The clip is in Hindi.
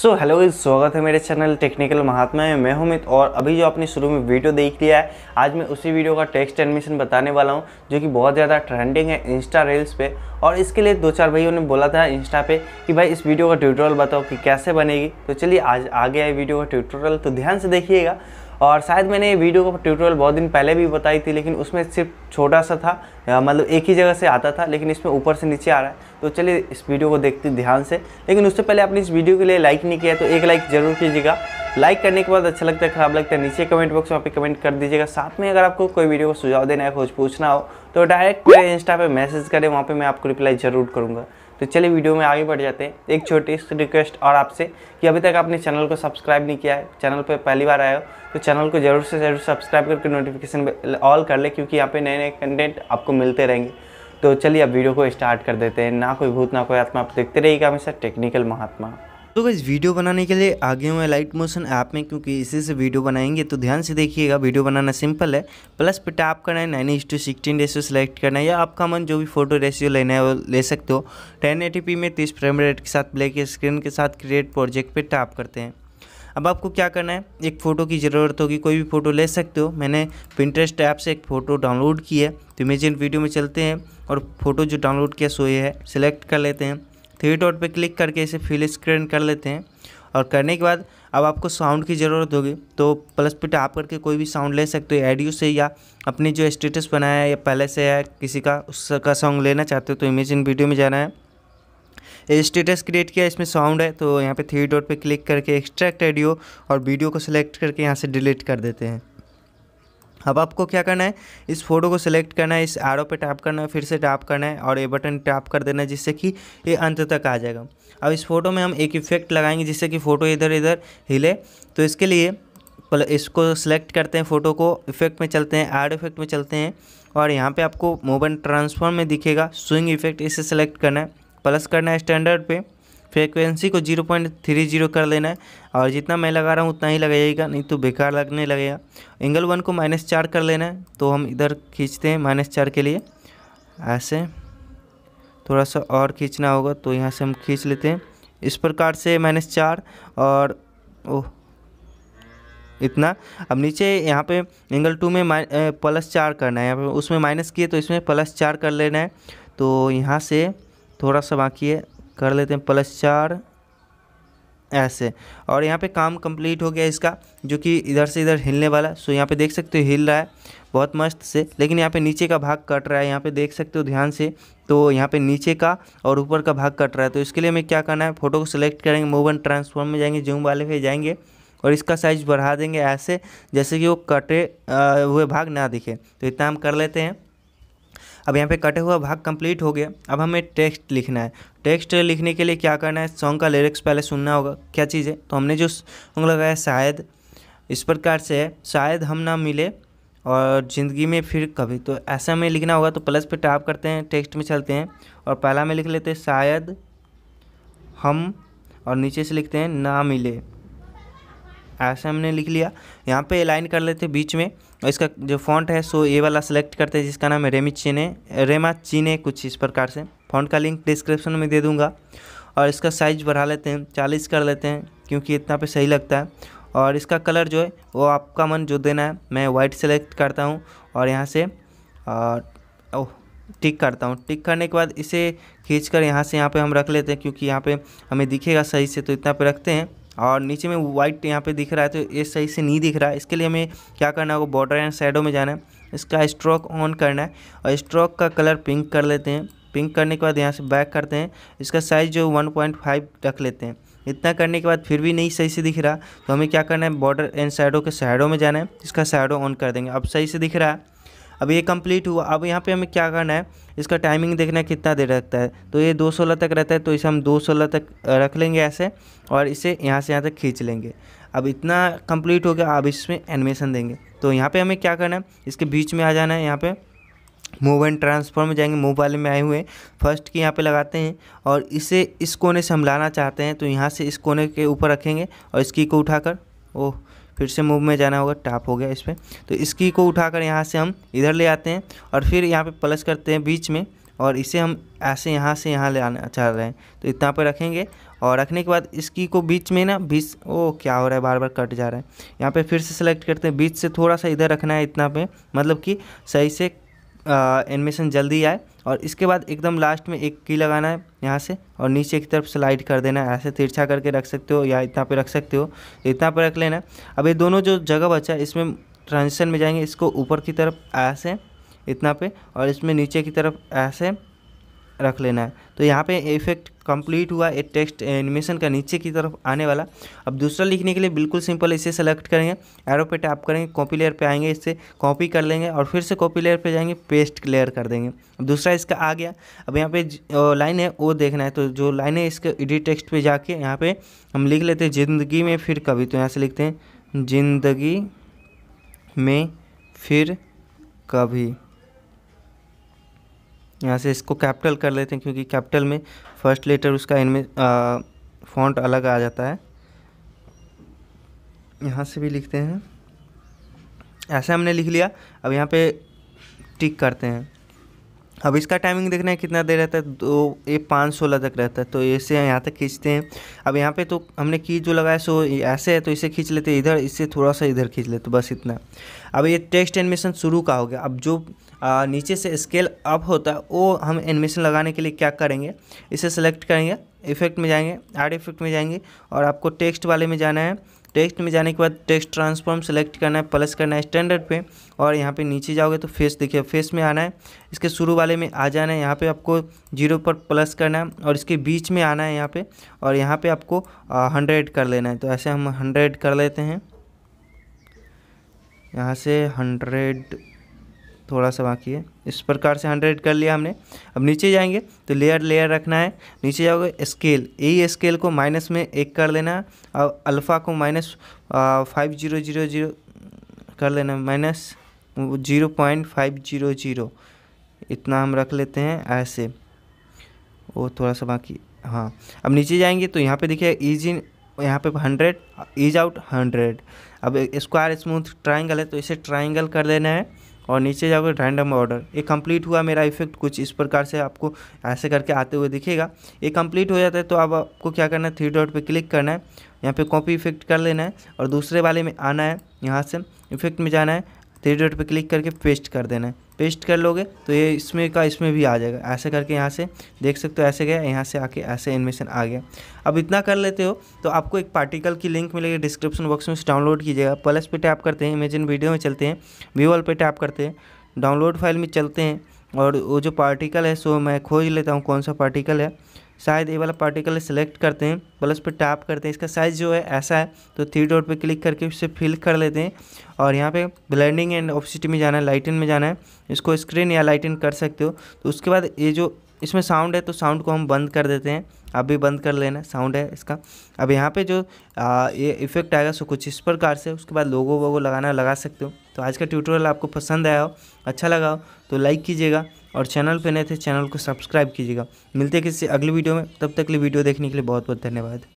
सो हेलो हेलो स्वागत है मेरे चैनल टेक्निकल महात्मा में मैं हूं मित और अभी जो आपने शुरू में वीडियो देख लिया है आज मैं उसी वीडियो का टेक्स्ट एडमिशन बताने वाला हूं जो कि बहुत ज़्यादा ट्रेंडिंग है इंस्टा रील्स पे और इसके लिए दो चार भाइयों ने बोला था इंस्टा पे कि भाई इस वीडियो का ट्यूटोरियल बताओ कि कैसे बनेगी तो चलिए आज आगे है वीडियो का ट्यूटोरियल तो ध्यान से देखिएगा और शायद मैंने ये वीडियो का ट्यूटोरियल बहुत दिन पहले भी बताई थी लेकिन उसमें सिर्फ छोटा सा था मतलब एक ही जगह से आता था लेकिन इसमें ऊपर से नीचे आ रहा है तो चलिए इस वीडियो को देखते ध्यान से लेकिन उससे पहले आपने इस वीडियो के लिए लाइक नहीं किया तो एक लाइक ज़रूर कीजिएगा लाइक करने के बाद अच्छा लगता है खराब लगता है नीचे कमेंट बॉक्स में आप कमेंट कर दीजिएगा साथ में अगर आपको कोई वीडियो को सुझाव देना है कुछ पूछना हो तो डायरेक्ट मेरे इंस्टा पर मैसेज करें वहाँ पर मैं आपको रिप्लाई ज़रूर करूँगा तो चलिए वीडियो में आगे बढ़ जाते हैं एक छोटी सी रिक्वेस्ट और आपसे कि अभी तक आपने चैनल को सब्सक्राइब नहीं किया है चैनल पर पहली बार आए हो तो चैनल को ज़रूर से ज़रूर सब्सक्राइब करके नोटिफिकेशन ऑल कर ले क्योंकि यहाँ पर नए नए कंटेंट आपको मिलते रहेंगे तो चलिए अब वीडियो को स्टार्ट कर देते हैं ना कोई भूत ना कोई आत्मा आप देखते रहिएगा हमेशा टेक्निकल महात्मा तो इस वीडियो बनाने के लिए आगे हुए लाइट मोशन ऐप में क्योंकि इसी से वीडियो बनाएंगे तो ध्यान से देखिएगा वीडियो बनाना सिंपल है प्लस पे टैप करना है नाइन इंस टू सिक्सटीन रेशियो सेलेक्ट करना है या आपका मन जो भी फोटो रेशियो लेना है वो ले सकते हो टेन एटी में तीस फ्रेम रेट के साथ ब्लैक स्क्रीन के साथ क्रिएट प्रोजेक्ट पर टैप करते हैं अब आपको क्या करना है एक फ़ोटो की ज़रूरत होगी कोई भी फ़ोटो ले सकते हो मैंने पिंट्रेस्ट ऐप से एक फ़ोटो डाउनलोड की है तो इमेजिन वीडियो में चलते हैं और फ़ोटो जो डाउनलोड किया सो ये है सिलेक्ट कर लेते हैं थ्री डॉट पे क्लिक करके इसे फिल स्क्रीन कर लेते हैं और करने के बाद अब आपको साउंड की ज़रूरत होगी तो प्लस पिट आप करके कोई भी साउंड ले सकते हो एडियो से या अपने जो स्टेटस बनाया है या पहले से है किसी का उसका सॉन्ग लेना चाहते हो तो इमेज इन वीडियो में जाना है स्टेटस क्रिएट किया इसमें साउंड है तो यहाँ पे थ्री डॉट पे क्लिक करके एक्सट्रैक्ट एडियो और वीडियो को सिलेक्ट करके यहाँ से डिलीट कर देते हैं अब आपको क्या करना है इस फोटो को सिलेक्ट करना है इस आरो पे टैप करना है फिर से टैप करना है और ये बटन टैप कर देना है जिससे कि ये अंत तक आ जाएगा अब इस फोटो में हम एक इफेक्ट लगाएंगे जिससे कि फ़ोटो इधर इधर हिले तो इसके लिए इसको सिलेक्ट करते हैं फ़ोटो को इफेक्ट में चलते हैं एड इफेक्ट में चलते हैं और यहाँ पर आपको मोबाइल ट्रांसफॉर्म में दिखेगा स्विंग इफेक्ट इसे सेलेक्ट करना है प्लस करना है स्टैंडर्ड पर फ्रीक्वेंसी को जीरो पॉइंट थ्री जीरो कर लेना है और जितना मैं लगा रहा हूँ उतना ही लगाइएगा नहीं तो बेकार लगने लगेगा एंगल वन को माइनस चार कर लेना है तो हम इधर खींचते हैं माइनस चार के लिए ऐसे थोड़ा सा और खींचना होगा तो यहाँ से हम खींच लेते हैं इस प्रकार से माइनस चार और ओह इतना अब नीचे यहाँ पे एंगल टू में प्लस चार करना है यहाँ पे उसमें माइनस किए तो इसमें प्लस चार कर लेना है तो यहाँ से थोड़ा सा बाकी है कर लेते हैं प्लस चार ऐसे और यहाँ पे काम कंप्लीट हो गया इसका जो कि इधर से इधर हिलने वाला सो यहाँ पे देख सकते हो हिल रहा है बहुत मस्त से लेकिन यहाँ पे नीचे का भाग कट रहा है यहाँ पे देख सकते हो ध्यान से तो यहाँ पे नीचे का और ऊपर का भाग कट रहा है तो इसके लिए हमें क्या करना है फ़ोटो को सिलेक्ट करेंगे मूव एंड ट्रांसफॉर्म में जाएंगे जूम वाले पे जाएंगे और इसका साइज़ बढ़ा देंगे ऐसे जैसे कि वो कटे हुए भाग ना दिखे तो इतना हम कर लेते हैं अब यहाँ पे कटे हुआ भाग कंप्लीट हो गया अब हमें टेक्स्ट लिखना है टेक्स्ट लिखने के लिए क्या करना है सॉन्ग का लिरिक्स पहले सुनना होगा क्या चीज़ है तो हमने जो सॉन्ग लगाया शायद इस प्रकार से है शायद हम ना मिले और ज़िंदगी में फिर कभी तो ऐसा हमें लिखना होगा तो प्लस पे टाप करते हैं टेक्स्ट में चलते हैं और पहला में लिख लेते हैं शायद हम और नीचे से लिखते हैं ना मिले ऐसे हमने लिख लिया यहाँ पे अलाइन कर लेते बीच में और इसका जो फॉन्ट है सो ये वाला सेलेक्ट करते हैं जिसका नाम है रेमी चीने रेमा चीने कुछ इस प्रकार से फॉन्ट का लिंक डिस्क्रिप्शन में दे दूँगा और इसका साइज़ बढ़ा लेते हैं चालीस कर लेते हैं क्योंकि इतना पे सही लगता है और इसका कलर जो है वो आपका मन जो देना है मैं वाइट सेलेक्ट करता हूँ और यहाँ से और ओह टिक करता हूँ टिक करने के बाद इसे खींच कर यहाँ से यहाँ पे हम रख लेते हैं क्योंकि यहाँ पे हमें दिखेगा सही से तो इतना पे रखते हैं और नीचे में वाइट यहाँ पे दिख रहा है तो ये सही से नहीं दिख रहा है इसके लिए हमें क्या करना होगा बॉर्डर एंड साइडो में जाना है इसका स्ट्रोक ऑन करना है और स्ट्रोक का कलर पिंक कर लेते हैं पिंक करने के बाद यहाँ से बैक करते हैं इसका साइज़ जो फाइव रख लेते हैं इतना करने के बाद फिर भी नहीं सही से दिख रहा तो हमें क्या करना है बॉर्डर एंड साइडों के साइडों में जाना है इसका साइडों ऑन कर देंगे अब सही से दिख रहा है अब ये कंप्लीट हुआ अब यहाँ पे हमें क्या करना है इसका टाइमिंग देखना है कितना देर रखता है तो ये दो सोलह तक रहता है तो इसे हम दो सोलह तक रख लेंगे ऐसे और इसे यहाँ से यहाँ तक खींच लेंगे अब इतना कंप्लीट हो गया अब इसमें एनिमेशन देंगे तो यहाँ पे हमें क्या करना है इसके बीच में आ जाना है यहाँ पे मूव एंड ट्रांसफॉर्म में जाएंगे मूव वाले में आए हुए फर्स्ट की यहाँ पे लगाते हैं और इसे इस कोने से हम लाना चाहते हैं तो यहाँ से इस कोने के ऊपर रखेंगे और इसकी को उठाकर ओह फिर से मूव में जाना होगा टाप हो गया इस पर तो इसकी को को उठाकर यहाँ से हम इधर ले आते हैं और फिर यहाँ पे प्लस करते हैं बीच में और इसे हम ऐसे यहाँ से यहाँ ले आना चाह रहे हैं तो इतना पर रखेंगे और रखने के बाद इसकी को बीच में ना बीच ओ क्या हो रहा है बार बार कट जा रहा है यहाँ पे फिर से सेलेक्ट करते हैं बीच से थोड़ा सा इधर रखना है इतना पे मतलब कि सही से एनिमेशन जल्दी आए और इसके बाद एकदम लास्ट में एक की लगाना है यहाँ से और नीचे की तरफ स्लाइड कर देना है ऐसे तिरछा करके रख सकते हो या इतना पे रख सकते हो इतना पे रख लेना अब ये दोनों जो जगह बचा है इसमें ट्रांजिशन में जाएंगे इसको ऊपर की तरफ ऐसे इतना पे और इसमें नीचे की तरफ ऐसे रख लेना है तो यहाँ पे इफेक्ट कंप्लीट हुआ एक टेक्स्ट एनिमेशन का नीचे की तरफ आने वाला अब दूसरा लिखने के लिए बिल्कुल सिंपल इसे सेलेक्ट करेंगे एरो पे टैप करेंगे कॉपी लेयर पे आएंगे इससे कॉपी कर लेंगे और फिर से कॉपी लेयर पे जाएंगे पेस्ट लेयर कर देंगे अब दूसरा इसका आ गया अब यहाँ पे लाइन है वो देखना है तो जो लाइन है इसके एडिट टेक्स्ट पर जाके यहाँ पर हम लिख लेते हैं ज़िंदगी में फिर कभी तो यहाँ से लिखते हैं ज़िंदगी में फिर कभी यहाँ से इसको कैपिटल कर लेते हैं क्योंकि कैपिटल में फर्स्ट लेटर उसका इनमें फॉन्ट अलग आ जाता है यहाँ से भी लिखते हैं ऐसे हमने लिख लिया अब यहाँ पे टिक करते हैं अब इसका टाइमिंग देखना है कितना देर रहता है दो ये पाँच सोलह तक रहता है तो ऐसे यहाँ तक खींचते हैं अब यहाँ पे तो हमने की जो लगाया सो ऐसे है तो इसे खींच लेते हैं इधर इससे थोड़ा सा इधर खींच लेते बस इतना अब ये टेक्स्ट एनिमेशन शुरू का हो गया अब जो आ, नीचे से स्केल अप होता है वो हम एनिमेशन लगाने के लिए क्या करेंगे इसे सेलेक्ट करेंगे इफेक्ट में जाएंगे आर्ट इफेक्ट में जाएंगे और आपको टेक्स्ट वाले में जाना है टेक्स्ट में जाने के बाद टेक्स्ट ट्रांसफॉर्म सेलेक्ट करना है प्लस करना है स्टैंडर्ड पे और यहाँ पे नीचे जाओगे तो फेस देखिए फेस में आना है इसके शुरू वाले में आ जाना है यहाँ पे आपको जीरो पर प्लस करना है और इसके बीच में आना है यहाँ पे और यहाँ पे आपको हंड्रेड कर लेना है तो ऐसे हम हंड्रेड कर लेते हैं यहाँ से हंड्रेड थोड़ा सा बाकी है इस प्रकार से हंड्रेड कर लिया हमने अब नीचे जाएंगे तो लेयर लेयर रखना है नीचे जाओगे स्केल ए स्केल को माइनस में एक कर लेना और अल्फ़ा को minus five zero zero zero कर लेना minus zero point five zero zero इतना हम रख लेते हैं ऐसे वो थोड़ा सा बाकी हाँ अब नीचे जाएंगे तो यहाँ पर देखिए ईज इन यहाँ पर हंड्रेड ईज आउट हंड्रेड अब स्क्वायर स्मूथ ट्राइंगल है तो इसे ट्राइंगल कर लेना है और नीचे जाओगे रैंडम ऑर्डर ये कंप्लीट हुआ मेरा इफेक्ट कुछ इस प्रकार से आपको ऐसे करके आते हुए दिखेगा ये कंप्लीट हो जाता है तो अब आपको क्या करना है थ्री डॉट पे क्लिक करना है यहाँ पे कॉपी इफेक्ट कर लेना है और दूसरे वाले में आना है यहाँ से इफेक्ट में जाना है थ्री डॉट पर क्लिक करके पेस्ट कर देना है पेस्ट कर लोगे तो ये इसमें का इसमें भी आ जाएगा ऐसे करके यहाँ से देख सकते हो ऐसे गया यहाँ से आके ऐसे एनिमेशन आ गया अब इतना कर लेते हो तो आपको एक पार्टिकल की लिंक मिलेगी डिस्क्रिप्शन बॉक्स में डाउनलोड कीजिएगा प्लस पे टैप करते हैं इमेजिन वीडियो में चलते हैं व्यूअल पर टैप करते हैं डाउनलोड फाइल में चलते हैं और वो जो पार्टिकल है सो मैं खोज लेता हूँ कौन सा पार्टिकल है शायद ये वाला पार्टिकल सेलेक्ट करते हैं प्लस पे टैप करते हैं इसका साइज़ जो है ऐसा है तो थ्री डॉट पे क्लिक करके उसे फिल कर लेते हैं और यहाँ पे ब्लेंडिंग एंड ऑफिसिटी में जाना है लाइटन में जाना है इसको स्क्रीन या लाइटन कर सकते हो तो उसके बाद ये जो इसमें साउंड है तो साउंड को हम बंद कर देते हैं आप भी बंद कर लेना साउंड है इसका अब यहाँ पर जो आ, ये इफेक्ट आएगा सो कुछ इस प्रकार से उसके बाद लोगों वोगो लगाना लगा सकते हो तो आज का ट्यूटोरियल आपको पसंद आया हो अच्छा लगा हो तो लाइक कीजिएगा और चैनल पर नए थे चैनल को सब्सक्राइब कीजिएगा मिलते किसी अगली वीडियो में तब तक के लिए वीडियो देखने के लिए बहुत बहुत धन्यवाद